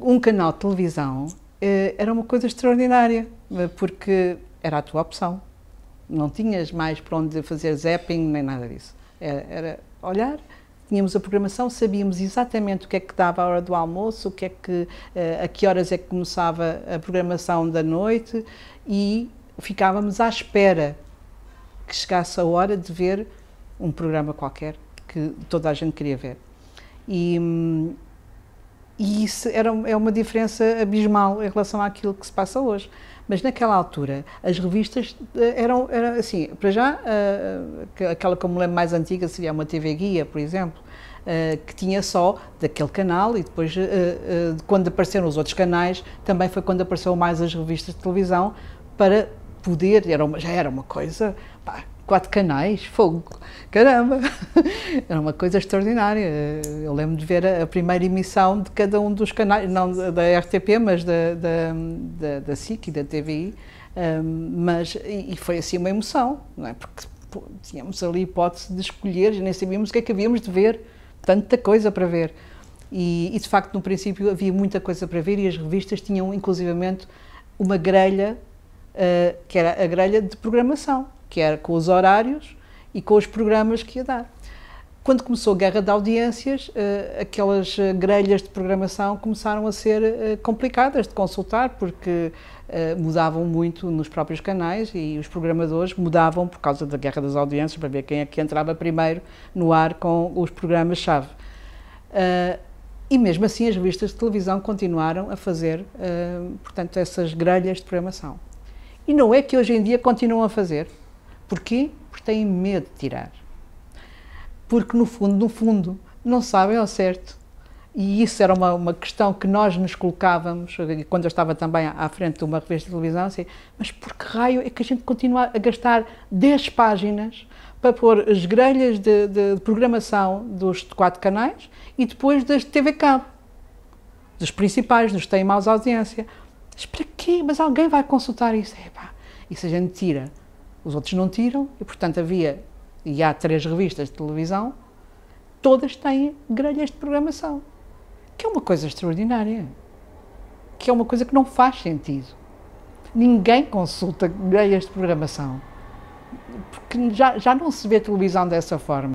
Um canal de televisão eh, era uma coisa extraordinária, eh, porque era a tua opção. Não tinhas mais para onde fazer zapping nem nada disso. Era, era, olhar, tínhamos a programação, sabíamos exatamente o que é que dava à hora do almoço, o que é que, eh, a que horas é que começava a programação da noite e ficávamos à espera que chegasse a hora de ver um programa qualquer que toda a gente queria ver. E, hum, e isso era, é uma diferença abismal em relação àquilo que se passa hoje. Mas naquela altura, as revistas eh, eram, eram assim, para já, eh, eh, aquela que eu me lembro mais antiga seria uma TV Guia, por exemplo, que tinha só daquele canal e depois, quando apareceram os outros canais, também foi quando apareceu mais as revistas de televisão para poder, era uma, já era uma coisa pá, quatro canais, fogo, caramba! Era uma coisa extraordinária. Eu lembro de ver a, primeira emissão de cada um dos canais, não da RTP, mas da, da, da, da SIC e da TVI, um, mas, e, foi assim uma emoção, não é? Porque pô, tínhamos ali hipótese de escolher nem sabíamos o que é que havíamos de ver, tanta coisa para ver. E, e de facto, no princípio, havia muita coisa para ver e as revistas tinham, inclusivamente, uma grelha Uh, que era a grelha de programação que era com os horários e com os programas que ia dar. Quando começou a guerra de audiências, eh, aquelas eh, grelhas de programação começaram a ser eh, complicadas de consultar, porque mudavam muito nos próprios canais e os programadores mudavam por causa da guerra das audiências, para ver quem é que entrava primeiro no ar com os programas-chave. E mesmo assim as revistas de televisão continuaram a fazer, portanto, essas grelhas de programação. E não é que hoje em dia continuam a fazer, Porquê? Porque têm medo de tirar. Porque, no fundo, no fundo, não sabem ao certo. E isso era uma, uma questão que nós nos colocávamos, quando eu estava também à frente de uma revista de televisão, assim, mas por que raio é que a gente continua a gastar 10 páginas para pôr as grelhas de, de, de programação dos quatro canais e depois das TV Cabo, dos principais, dos que têm mais audiência. Mas para quê? Mas alguém vai consultar isso? E se a gente tira os outros não tiram, e portanto havia, e há três revistas de televisão, todas têm grelhas de programação, que é uma coisa extraordinária, que é uma coisa que não faz sentido. Ninguém consulta grelhas de programação, porque já, já não se vê televisão dessa forma.